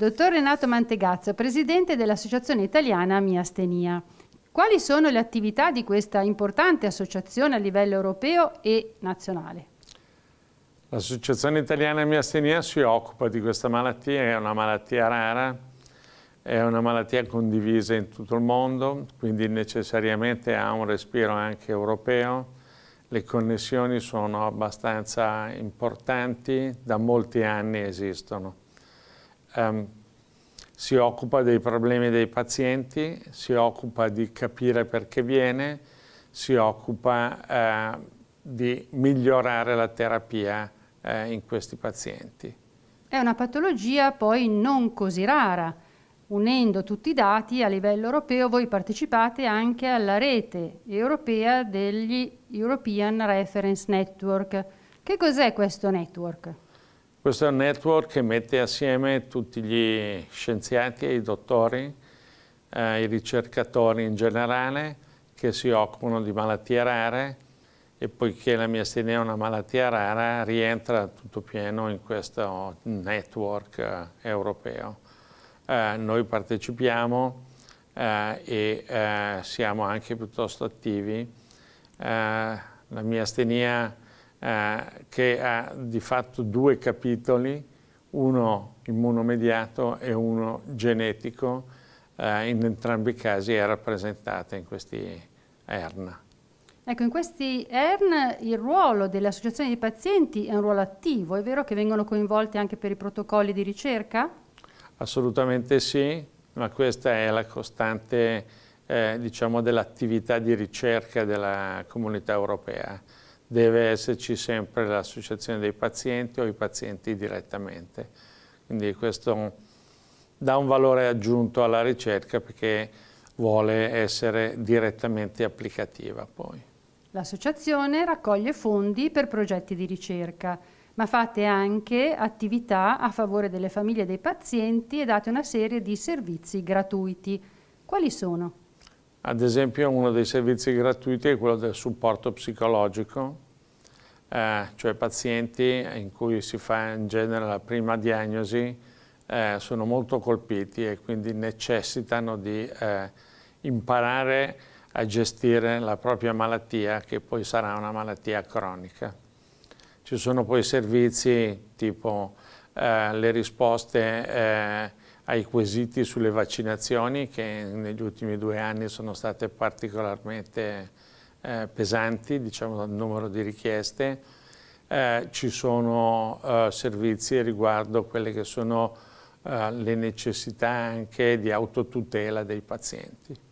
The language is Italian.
Dottor Renato Mantegazzo, presidente dell'Associazione Italiana Miastenia. Quali sono le attività di questa importante associazione a livello europeo e nazionale? L'Associazione Italiana Miastenia si occupa di questa malattia, è una malattia rara, è una malattia condivisa in tutto il mondo, quindi necessariamente ha un respiro anche europeo. Le connessioni sono abbastanza importanti, da molti anni esistono ehm, si occupa dei problemi dei pazienti, si occupa di capire perché viene, si occupa eh, di migliorare la terapia eh, in questi pazienti. È una patologia poi non così rara. Unendo tutti i dati a livello europeo voi partecipate anche alla rete europea degli European Reference Network. Che cos'è questo network? Questo è un network che mette assieme tutti gli scienziati, i dottori, eh, i ricercatori in generale che si occupano di malattie rare e poiché la miastinea è una malattia rara rientra tutto pieno in questo network eh, europeo. Eh, noi partecipiamo eh, e eh, siamo anche piuttosto attivi. Eh, la miastenia eh, che ha di fatto due capitoli, uno immunomediato e uno genetico, eh, in entrambi i casi è rappresentata in questi ERN. Ecco, in questi ERN il ruolo delle associazioni di pazienti è un ruolo attivo, è vero che vengono coinvolti anche per i protocolli di ricerca? Assolutamente sì, ma questa è la costante eh, diciamo, dell'attività di ricerca della comunità europea deve esserci sempre l'associazione dei pazienti o i pazienti direttamente. Quindi questo dà un valore aggiunto alla ricerca perché vuole essere direttamente applicativa poi. L'associazione raccoglie fondi per progetti di ricerca, ma fate anche attività a favore delle famiglie dei pazienti e date una serie di servizi gratuiti. Quali sono? Ad esempio uno dei servizi gratuiti è quello del supporto psicologico, eh, cioè pazienti in cui si fa in genere la prima diagnosi eh, sono molto colpiti e quindi necessitano di eh, imparare a gestire la propria malattia che poi sarà una malattia cronica. Ci sono poi servizi tipo eh, le risposte eh, ai quesiti sulle vaccinazioni che negli ultimi due anni sono state particolarmente eh, pesanti, diciamo dal numero di richieste. Eh, ci sono eh, servizi riguardo quelle che sono eh, le necessità anche di autotutela dei pazienti.